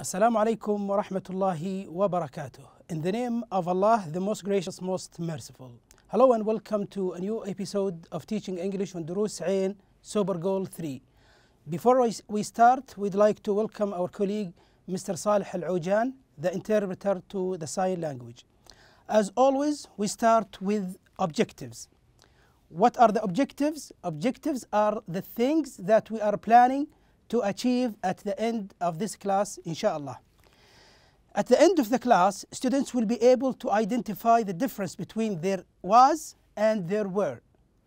Assalamu alaikum wa rahmatullahi wa barakatuh. In the name of Allah, the most gracious, most merciful. Hello and welcome to a new episode of Teaching English on Durus Ain, Sober Goal 3. Before we start, we'd like to welcome our colleague, Mr. Salih Al Ojan, the interpreter to the sign language. As always, we start with objectives. What are the objectives? Objectives are the things that we are planning to achieve at the end of this class, inshallah. At the end of the class, students will be able to identify the difference between their was and their were.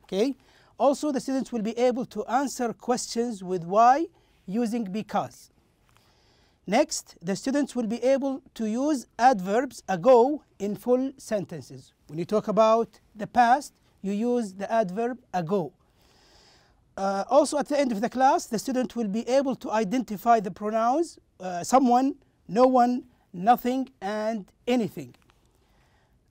Okay? Also, the students will be able to answer questions with why using because. Next, the students will be able to use adverbs ago in full sentences. When you talk about the past, you use the adverb ago. Uh, also, at the end of the class, the student will be able to identify the pronouns uh, someone, no one, nothing, and anything.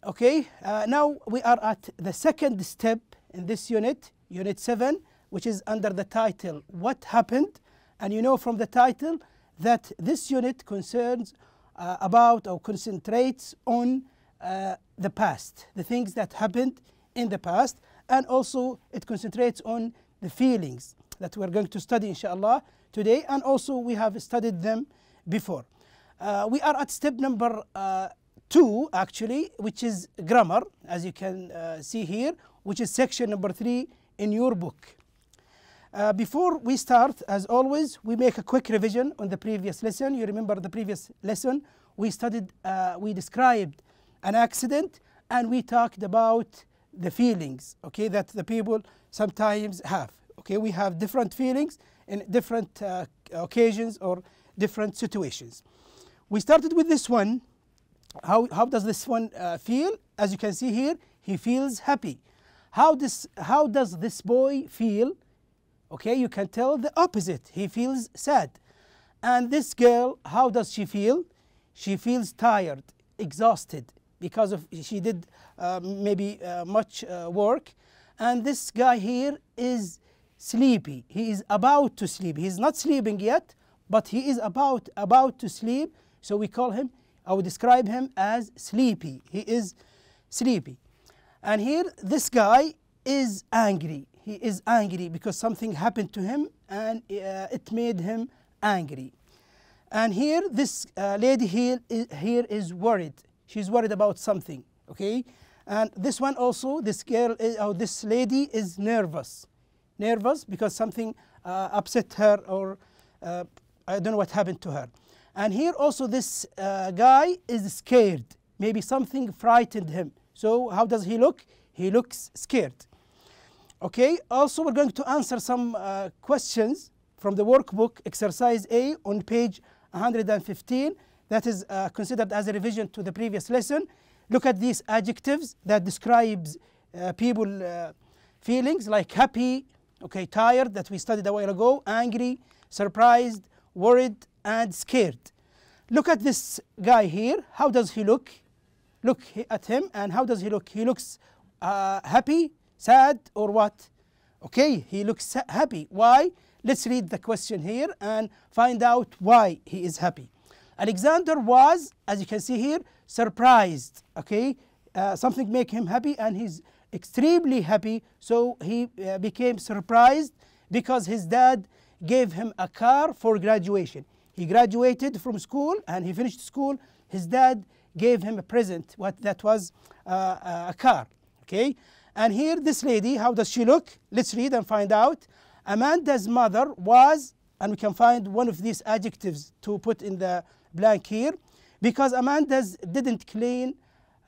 Okay, uh, now we are at the second step in this unit, Unit 7, which is under the title What Happened? And you know from the title that this unit concerns uh, about or concentrates on uh, the past, the things that happened in the past, and also it concentrates on the feelings that we're going to study inshallah today and also we have studied them before. Uh, we are at step number uh, two actually which is grammar as you can uh, see here which is section number three in your book. Uh, before we start as always we make a quick revision on the previous lesson. You remember the previous lesson we studied uh, we described an accident and we talked about the feelings okay that the people sometimes have. Okay, we have different feelings in different uh, occasions or different situations. We started with this one. How, how does this one uh, feel? As you can see here, he feels happy. How, this, how does this boy feel? Okay, you can tell the opposite. He feels sad. And this girl, how does she feel? She feels tired, exhausted, because of she did uh, maybe uh, much uh, work and this guy here is sleepy. He is about to sleep. He's not sleeping yet, but he is about, about to sleep. So we call him, I would describe him as sleepy. He is sleepy. And here, this guy is angry. He is angry because something happened to him and uh, it made him angry. And here, this uh, lady here, here is worried. She's worried about something, okay? And this one also, this girl is, eh, or this lady is nervous, nervous because something uh, upset her or uh, I don't know what happened to her. And here also this uh, guy is scared. Maybe something frightened him. So how does he look? He looks scared. Okay, also we're going to answer some uh, questions from the workbook exercise A on page 115. That is uh, considered as a revision to the previous lesson. Look at these adjectives that describes uh, people uh, feelings like happy, okay, tired that we studied a while ago, angry, surprised, worried, and scared. Look at this guy here. How does he look? Look at him, and how does he look? He looks uh, happy, sad, or what? Okay, he looks happy. Why? Let's read the question here and find out why he is happy. Alexander was, as you can see here, surprised okay uh, something make him happy and he's extremely happy so he uh, became surprised because his dad gave him a car for graduation he graduated from school and he finished school his dad gave him a present what that was uh, uh a car okay and here this lady how does she look let's read and find out amanda's mother was and we can find one of these adjectives to put in the blank here because Amanda didn't clean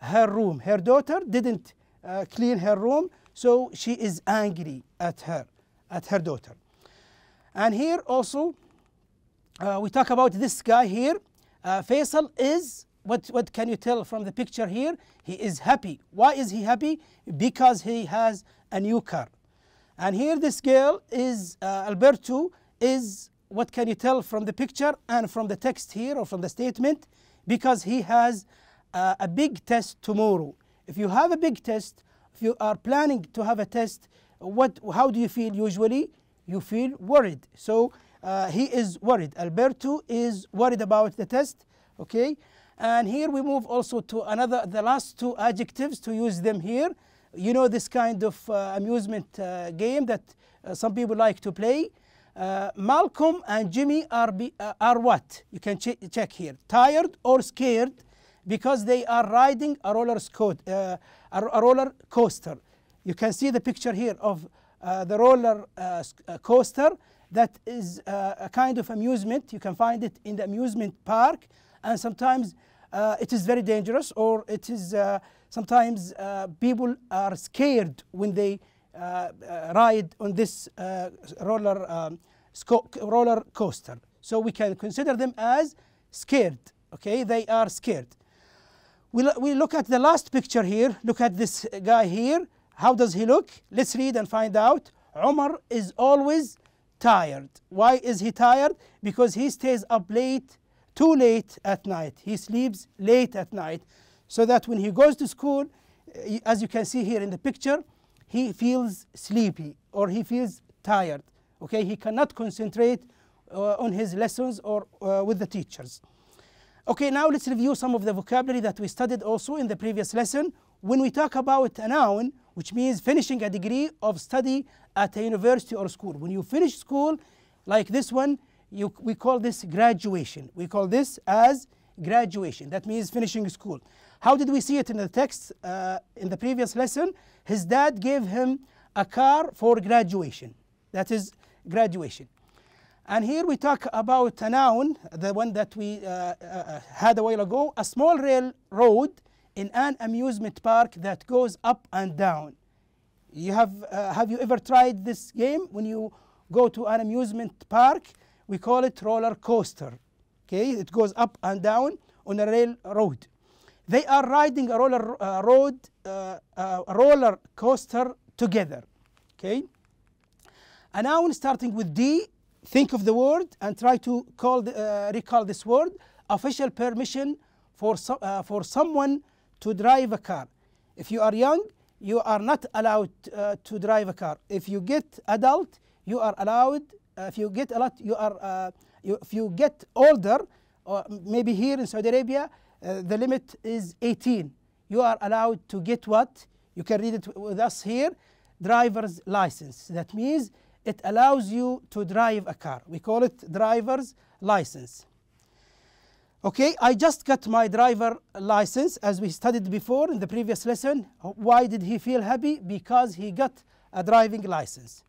her room. Her daughter didn't uh, clean her room, so she is angry at her, at her daughter. And here also, uh, we talk about this guy here. Uh, Faisal is, what, what can you tell from the picture here? He is happy. Why is he happy? Because he has a new car. And here this girl is, uh, Alberto, is, what can you tell from the picture and from the text here or from the statement? because he has uh, a big test tomorrow. If you have a big test, if you are planning to have a test, what, how do you feel usually? You feel worried. So uh, he is worried. Alberto is worried about the test, okay? And here we move also to another, the last two adjectives to use them here. You know this kind of uh, amusement uh, game that uh, some people like to play. Uh, Malcolm and Jimmy are, be, uh, are what? You can ch check here. Tired or scared because they are riding a roller, uh, a, a, roller coaster. You can see the picture here of uh, the roller uh, uh, coaster that is a kind of amusement. You can find it in the amusement park and sometimes it is very dangerous or it is sometimes people are scared when they uh, uh, ride on this uh, roller, um, roller coaster. So we can consider them as scared, okay? They are scared. We, we look at the last picture here. Look at this guy here. How does he look? Let's read and find out. Omar is always tired. Why is he tired? Because he stays up late, too late at night. He sleeps late at night. So that when he goes to school, as you can see here in the picture, he feels sleepy or he feels tired. Okay, he cannot concentrate uh, on his lessons or uh, with the teachers. Okay, now let's review some of the vocabulary that we studied also in the previous lesson. When we talk about a noun, which means finishing a degree of study at a university or school. When you finish school, like this one, you, we call this graduation. We call this as graduation. That means finishing school. How did we see it in the text uh, in the previous lesson? His dad gave him a car for graduation. That is graduation. And here we talk about a noun, the one that we uh, uh, had a while ago, a small railroad in an amusement park that goes up and down. You have, uh, have you ever tried this game? When you go to an amusement park, we call it roller coaster. Okay, it goes up and down on a railroad. They are riding a roller uh, road, uh, uh, roller coaster together. Okay. Now, noun starting with D. Think of the word and try to call the, uh, recall this word. Official permission for so, uh, for someone to drive a car. If you are young, you are not allowed uh, to drive a car. If you get adult, you are allowed. if you get a lot, you are. You, if you get older, or maybe here in Saudi Arabia, uh, the limit is 18. You are allowed to get what? You can read it with us here driver's license. That means it allows you to drive a car. We call it driver's license. Okay, I just got my driver license as we studied before in the previous lesson. Why did he feel happy? Because he got a driving license.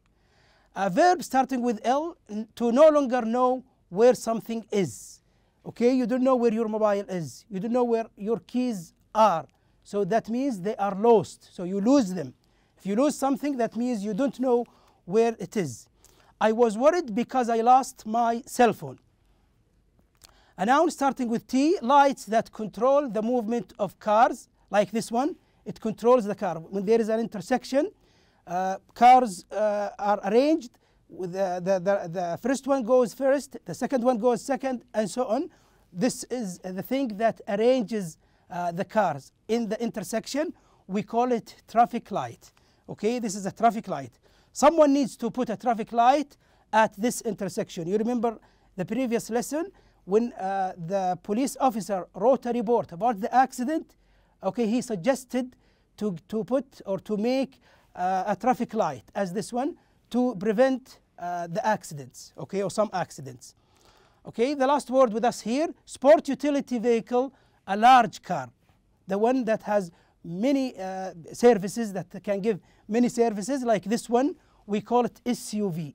A verb starting with L to no longer know where something is okay you don't know where your mobile is you don't know where your keys are so that means they are lost so you lose them if you lose something that means you don't know where it is i was worried because i lost my cell phone a noun starting with t lights that control the movement of cars like this one it controls the car when there is an intersection uh, cars uh, are arranged the, the, the, the first one goes first, the second one goes second, and so on. This is the thing that arranges uh, the cars in the intersection. We call it traffic light. Okay, this is a traffic light. Someone needs to put a traffic light at this intersection. You remember the previous lesson when uh, the police officer wrote a report about the accident. Okay, he suggested to, to put or to make uh, a traffic light as this one to prevent uh, the accidents, okay, or some accidents. Okay, the last word with us here, sport utility vehicle, a large car, the one that has many uh, services, that can give many services, like this one, we call it SUV.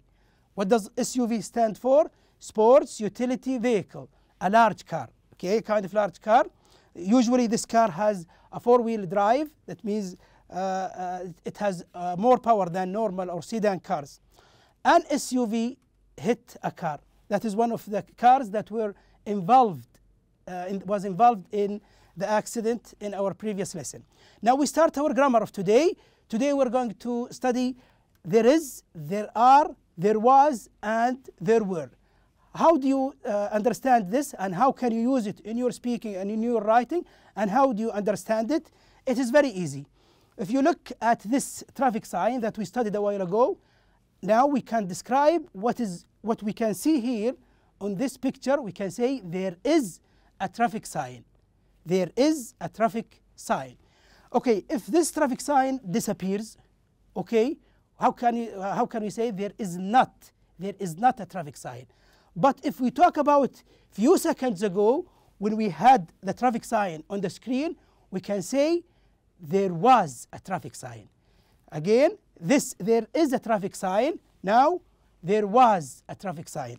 What does SUV stand for? Sports utility vehicle, a large car, okay, kind of large car. Usually this car has a four-wheel drive, that means uh, uh it has uh, more power than normal or sedan cars. An SUV hit a car. That is one of the cars that were involved, uh, in, was involved in the accident in our previous lesson. Now we start our grammar of today. Today we're going to study there is, there are, there was, and there were. How do you uh, understand this and how can you use it in your speaking and in your writing and how do you understand it? It is very easy. If you look at this traffic sign that we studied a while ago, now we can describe what is what we can see here on this picture we can say there is a traffic sign there is a traffic sign okay if this traffic sign disappears okay how can you how can we say there is not there is not a traffic sign but if we talk about few seconds ago when we had the traffic sign on the screen we can say there was a traffic sign again this there is a traffic sign now there was a traffic sign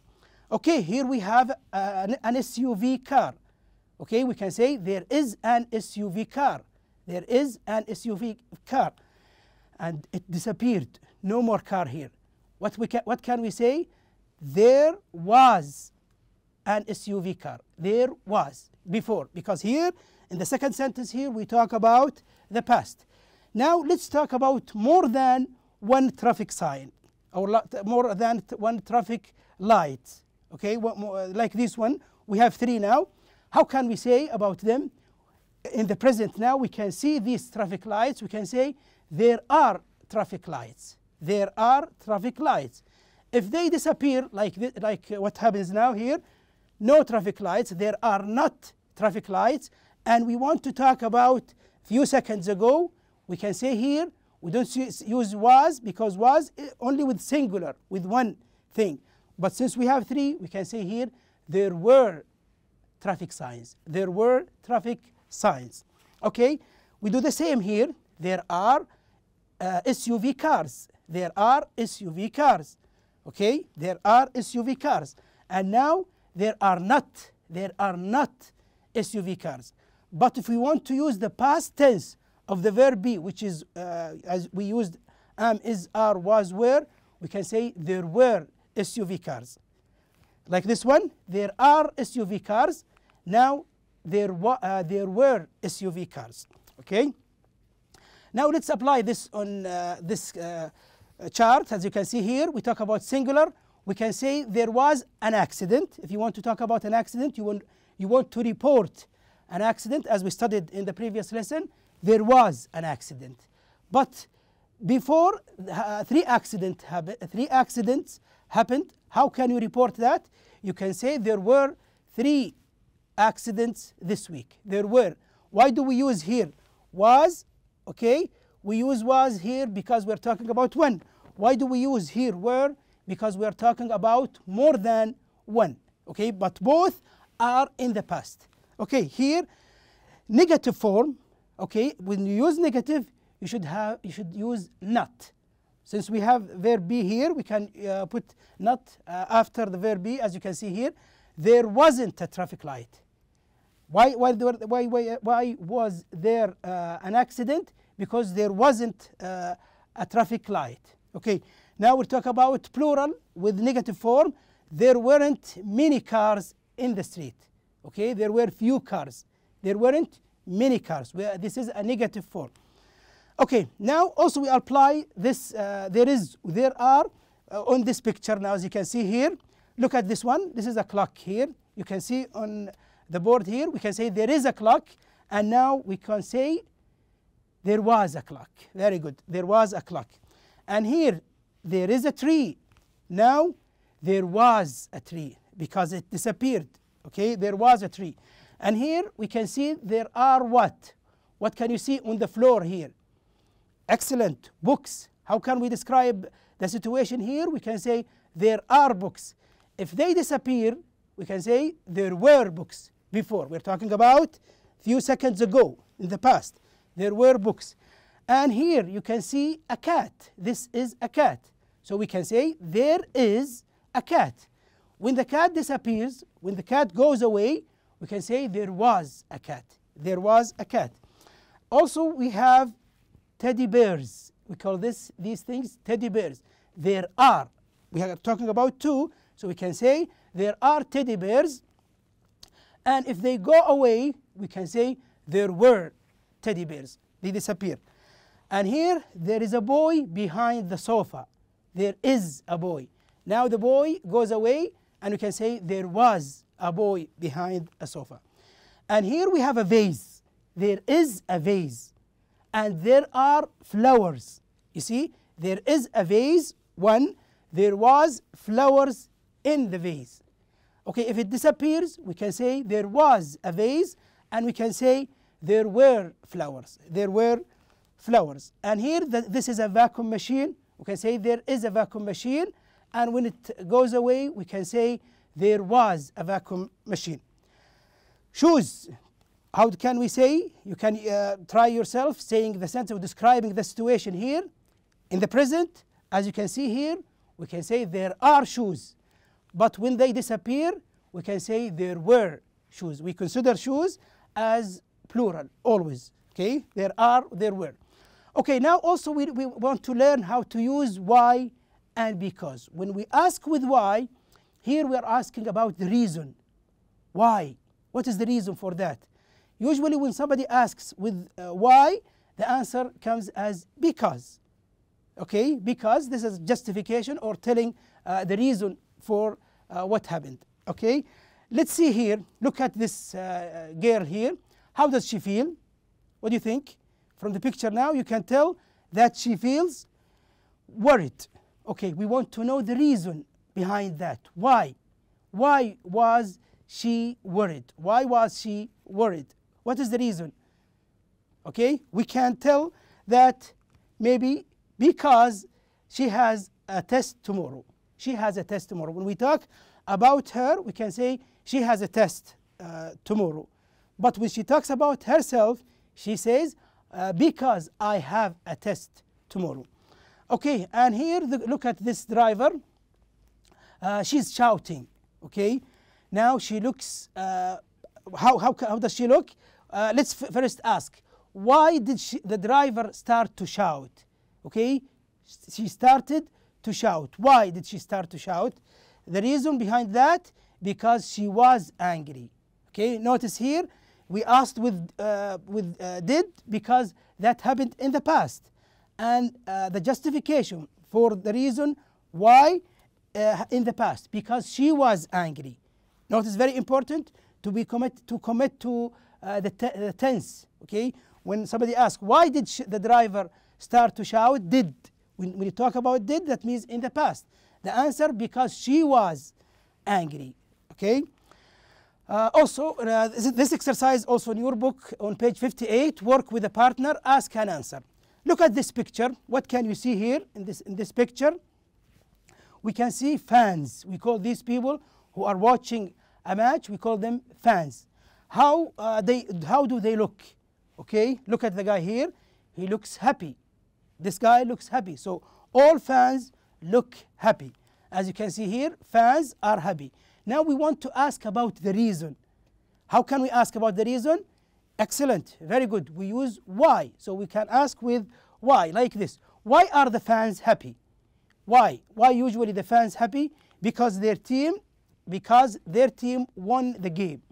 okay here we have uh, an, an SUV car okay we can say there is an SUV car there is an SUV car and it disappeared no more car here what we can what can we say there was an SUV car there was before because here in the second sentence here we talk about the past now let's talk about more than one traffic sign or more than one traffic light. Okay, like this one, we have three now. How can we say about them? In the present now, we can see these traffic lights. We can say there are traffic lights. There are traffic lights. If they disappear, like, like what happens now here, no traffic lights, there are not traffic lights. And we want to talk about, few seconds ago, we can say here we don't use was because was eh, only with singular, with one thing. But since we have three, we can say here there were traffic signs. There were traffic signs. Okay, we do the same here. There are uh, eh, SUV cars. There are SUV cars. Okay, there are SUV cars. And now there are not, there are not SUV cars. But if we want to use the past tense of the verb be, which is uh, as we used am, is, are, was, were, we can say there were SUV cars. Like this one, there are SUV cars. Now there, wa- uh, there were SUV cars. Okay. Now let's apply this on uh, this uh, chart. As you can see here, we talk about singular. We can say there was an accident. If you want to talk about an accident, you want you want to report an accident, as we studied in the previous lesson there was an accident. But before uh, three, accident three accidents happened, how can you report that? You can say there were three accidents this week. There were. Why do we use here? Was, okay? We use was here because we're talking about when. Why do we use here were? Because we are talking about more than one, okay? But both are in the past. Okay, here, negative form, okay when you use negative you should have you should use not since we have verb be here we can uh, put not uh, after the verb be as you can see here there wasn't a traffic light why why why, why, uh, why was there uh, an accident because there wasn't uh, a traffic light okay now we'll talk about plural with negative form there weren't many cars in the street okay there were few cars there weren't many cars where this is a negative form okay now also we apply this uh, there is there are uh, on this picture now as you can see here look at this one this is a clock here you can see on the board here we can say there is a clock and now we can say there was a clock very good there was a clock and here there is a tree now there was a tree because it disappeared okay there was a tree and here we can see there are what? What can you see on the floor here? Excellent books. How can we describe the situation here? We can say there are books. If they disappear, we can say there were books before. We're talking about few seconds ago in the past. There were books. And here you can see a cat. This is a cat. So we can say there is a cat. When the cat disappears, when the cat goes away, we can say there was a cat. There was a cat. Also, we have teddy bears. We call this these things teddy bears. There are. We are talking about two, so we can say there are teddy bears. And if they go away, we can say there were teddy bears. They disappeared. And here there is a boy behind the sofa. There is a boy. Now the boy goes away, and we can say there was a boy behind a sofa. And here we have a vase. There is a vase. And there are flowers. You see, there is a vase, one. There was flowers in the vase. Okay, if it disappears, we can say there was a vase. And we can say there were flowers. There were flowers. And here, the, this is a vacuum machine. We can say there is a vacuum machine. And when it goes away, we can say there was a vacuum machine. Shoes. How can we say? You can uh, try yourself saying the sense of describing the situation here in the present. As you can see here, we can say there are shoes. But when they disappear, we can say there were shoes. We consider shoes as plural always. Okay, there are, there were. Okay, now also we, we want to learn how to use why and because. When we ask with why, here we are asking about the reason. Why? What is the reason for that? Usually, when somebody asks with uh, why, the answer comes as because. Okay, because this is justification or telling uh, the reason for uh, what happened. Okay, let's see here. Look at this uh, girl here. How does she feel? What do you think? From the picture now, you can tell that she feels worried. Okay, we want to know the reason behind that. Why? Why was she worried? Why was she worried? What is the reason? Okay, we can tell that maybe because she has a test tomorrow. She has a test tomorrow. When we talk about her, we can say she has a test uh, tomorrow. But when she talks about herself, she says, uh, because I have a test tomorrow. Okay, and here, the, look at this driver. Uh, she's shouting, okay? Now she looks, uh, how, how, how does she look? Uh, let's first ask, why did she, the driver start to shout? Okay, she started to shout. Why did she start to shout? The reason behind that, because she was angry. Okay, notice here, we asked with, uh, with uh, did because that happened in the past. And uh, the justification for the reason why uh, in the past because she was angry. Notice very important to be commit to commit to uh, the, the, tense. Okay, when somebody asks why did the driver start to shout, did when, when you talk about did that means in the past. The answer because she was angry. Okay. Uh, also, uh, this exercise also in your book on page 58, work with a partner, ask and answer. Look at this picture. What can you see here in this, in this picture? we can see fans. We call these people who are watching a match, we call them fans. How, uh, they, how do they look? Okay, look at the guy here. He looks happy. This guy looks happy. So all fans look happy. As you can see here, fans are happy. Now we want to ask about the reason. How can we ask about the reason? Excellent, very good. We use why. So we can ask with why, like this. Why are the fans happy? Why? Why usually the fans happy? Because their team, because their team won the game.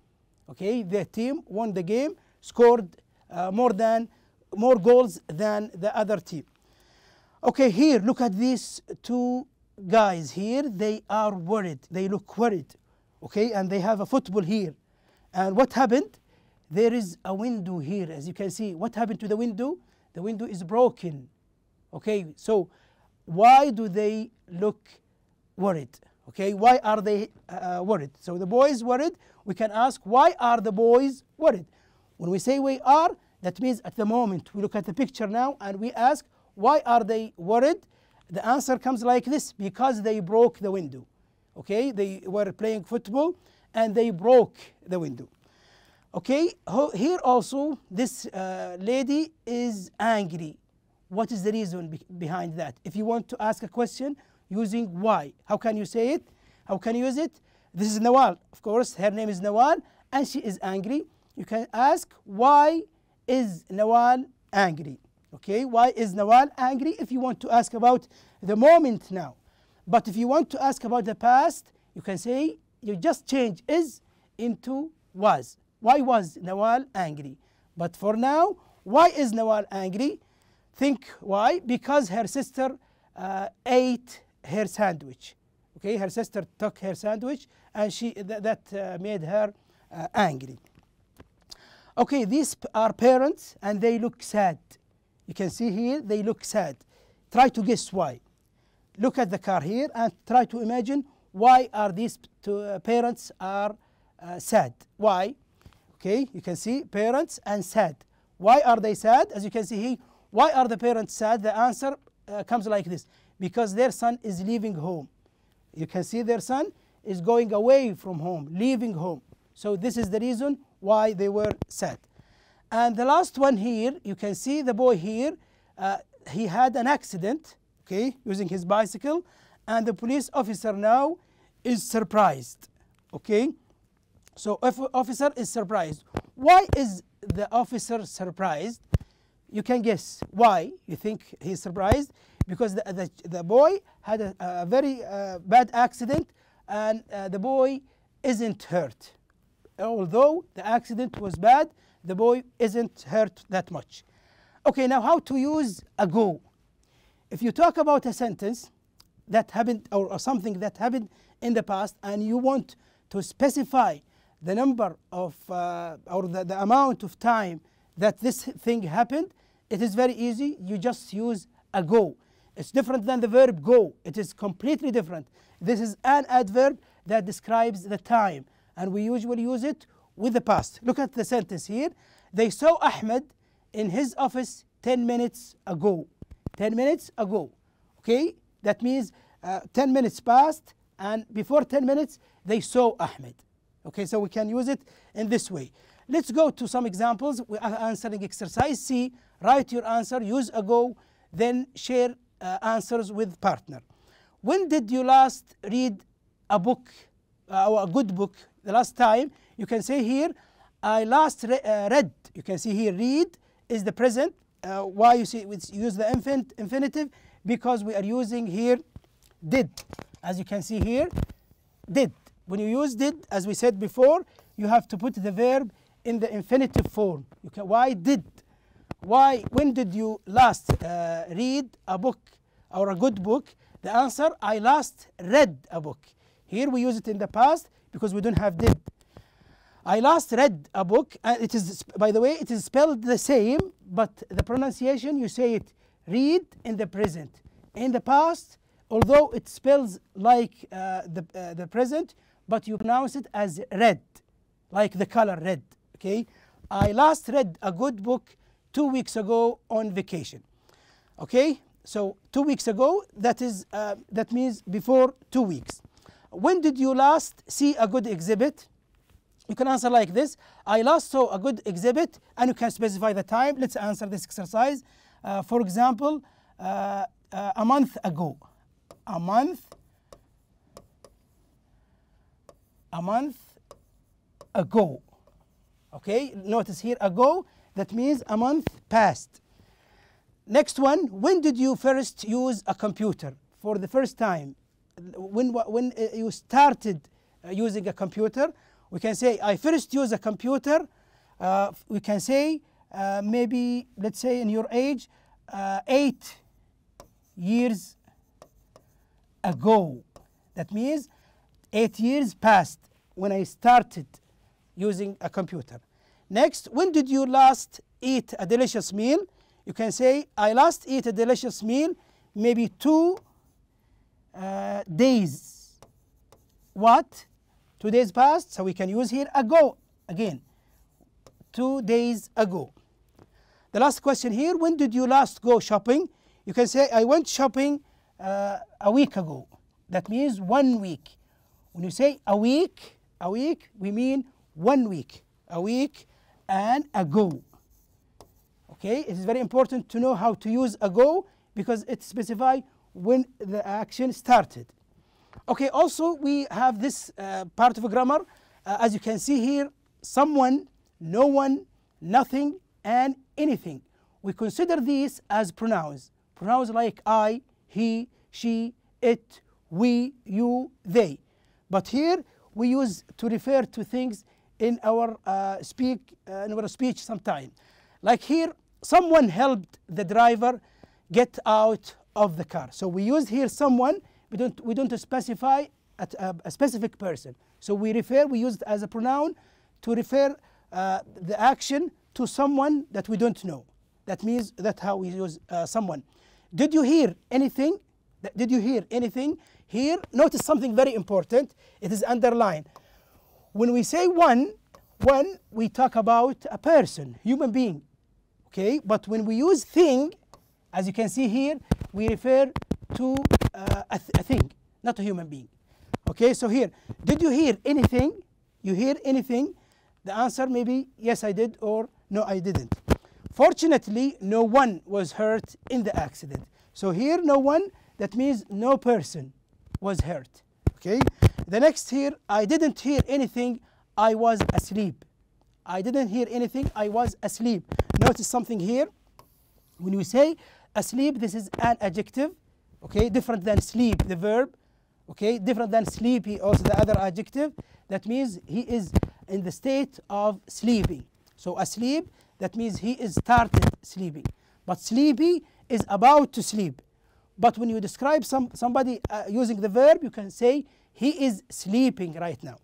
Okay, their team won the game, scored uh, more than more goals than the other team. Okay, here look at these two guys here. They are worried. They look worried. Okay, and they have a football here. And what happened? There is a window here, as you can see. What happened to the window? The window is broken. Okay, so why do they look worried? Okay, why are they uh, worried? So the boys worried, we can ask why are the boys worried? When we say we are, that means at the moment we look at the picture now and we ask why are they worried? The answer comes like this because they broke the window. Okay, they were playing football and they broke the window. Okay, here also this uh, lady is angry what is the reason be behind that? If you want to ask a question using why, how can you say it? How can you use it? This is Nawal, of course, her name is Nawal, and she is angry. You can ask, why is Nawal angry? Okay, why is Nawal angry if you want to ask about the moment now? But if you want to ask about the past, you can say, you just change is into was. Why was Nawal angry? But for now, why is Nawal angry? Think why? Because her sister uh, ate her sandwich. Okay, her sister took her sandwich and she th that uh, made her uh, angry. Okay, these are parents and they look sad. You can see here they look sad. Try to guess why. Look at the car here and try to imagine why are these two, uh, parents are uh, sad. Why? Okay, you can see parents and sad. Why are they sad? As you can see here, why are the parents sad? The answer uh, comes like this because their son is leaving home. You can see their son is going away from home, leaving home. So, this is the reason why they were sad. And the last one here, you can see the boy here, uh, he had an accident, okay, using his bicycle, and the police officer now is surprised, okay. So, if officer is surprised. Why is the officer surprised? you can guess why you think he's surprised because the, the, the boy had a, a very uh, bad accident and uh, the boy isn't hurt although the accident was bad the boy isn't hurt that much okay now how to use ago if you talk about a sentence that happened or, or something that happened in the past and you want to specify the number of uh, or the, the amount of time that this thing happened, it is very easy. You just use ago. It's different than the verb go. It is completely different. This is an adverb that describes the time. And we usually use it with the past. Look at the sentence here. They saw Ahmed in his office 10 minutes ago. 10 minutes ago. Okay? That means uh, 10 minutes passed, and before 10 minutes, they saw Ahmed. Okay, so we can use it in this way. Let's go to some examples. We are answering exercise C. Write your answer, use a go, then share uh, answers with partner. When did you last read a book uh, or a good book? The last time you can say here, I last re uh, read. You can see here, read is the present. Uh, why you see we use the infinitive? Because we are using here did. As you can see here, did. When you use did, as we said before, you have to put the verb in the infinitive form. Okay, why did? Why? When did you last uh, read a book or a good book? The answer: I last read a book. Here we use it in the past because we don't have did. I last read a book, and it is, by the way, it is spelled the same, but the pronunciation you say it read in the present. In the past, although it spells like uh, the, uh, the present, but you pronounce it as red, like the color red okay I last read a good book two weeks ago on vacation okay so two weeks ago that is uh, that means before two weeks when did you last see a good exhibit you can answer like this I last saw a good exhibit and you can specify the time let's answer this exercise uh, for example uh, uh a month ago a month a month ago Okay, notice here ago, that means a month passed. Next one, when did you first use a computer for the first time? When, when uh, you started uh, using a computer, we can say, I first used a computer. Uh, we can say, uh, maybe, let's say in your age, uh, eight years ago. That means eight years passed when I started using a computer. Next, when did you last eat a delicious meal? You can say, I last eat a delicious meal maybe two uh, days. What? Two days past, so we can use here ago again. Two days ago. The last question here, when did you last go shopping? You can say, I went shopping uh, a week ago. That means one week. When you say a week, a week, we mean one week, a week and ago. Okay, it is very important to know how to use ago because it specifies when the action started. Okay, also we have this uh, part of grammar. Uh, as you can see here, someone, no one, nothing, and anything. We consider these as pronouns. Pronouns like I, he, she, it, we, you, they. But here we use to refer to things in our uh, speak uh, in our speech sometime. Like here, someone helped the driver get out of the car. So we use here someone. We don't we don't specify a, a, a specific person. So we refer. We use it as a pronoun to refer uh, the action to someone that we don't know. That means that's how we use uh, someone. Did you hear anything? Did you hear anything? Here, notice something very important. It is underlined when we say one, one, we talk about a person, human being. Okay, but when we use thing, as you can see here, we refer to uh, a, th a thing, not a human being. Okay, so here, did you hear anything? You hear anything? The answer may be yes, I did, or no, I didn't. Fortunately, no one was hurt in the accident. So here, no one, that means no person was hurt. Okay, the next here, I didn't hear anything, I was asleep. I didn't hear anything, I was asleep. Notice something here. When you say asleep, this is an adjective, okay, different than sleep, the verb, okay, different than sleepy, also the other adjective. That means he is in the state of sleeping. So asleep, that means he is started sleeping. But sleepy is about to sleep. But when you describe some, somebody uh, using the verb, you can say he is sleeping right now.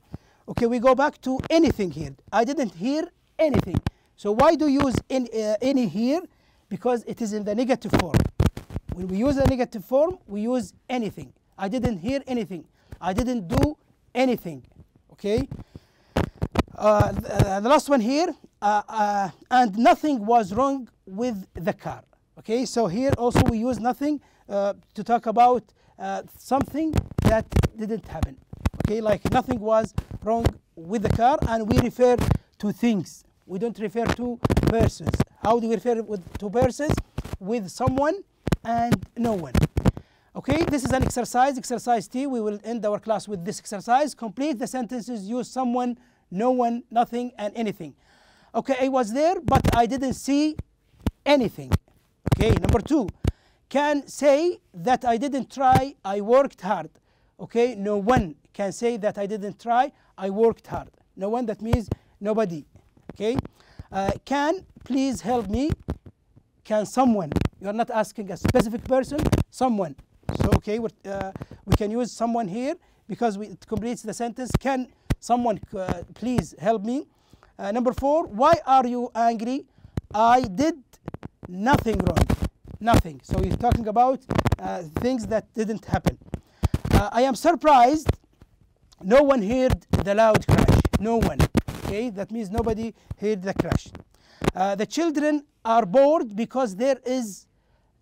Okay, we go back to anything here. I didn't hear anything. So why do you use in, uh, any here? Because it is in the negative form. When we use a negative form, we use anything. I didn't hear anything. I didn't do anything. Okay? Uh, the, last one here, uh, uh, and nothing was wrong with the car. Okay, so here also we use nothing uh, to talk about uh, something that didn't happen. Okay, like nothing was wrong with the car, and we refer to things. We don't refer to persons. How do we refer with, to persons? With someone and no one. Okay, this is an exercise, exercise T. We will end our class with this exercise. Complete the sentences, use someone, no one, nothing, and anything. Okay, I was there, but I didn't see anything. Okay, number two, can say that I didn't try, I worked hard. Okay, no one can say that I didn't try, I worked hard. No one, that means nobody. Okay, uh, can please help me? Can someone? You are not asking a specific person, someone. So, okay, uh, we can use someone here because we, it completes the sentence. Can someone uh, please help me? Uh, number four, why are you angry? I did nothing wrong nothing. So he's talking about uh, things that didn't happen. Uh, I am surprised no one heard the loud crash. No one. Okay, that means nobody heard the crash. Uh, the children are bored because there is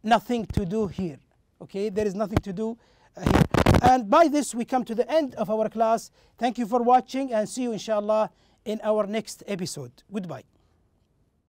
nothing to do here. Okay, there is nothing to do uh, here. And by this, we come to the end of our class. Thank you for watching and see you, inshallah, in our next episode. Goodbye.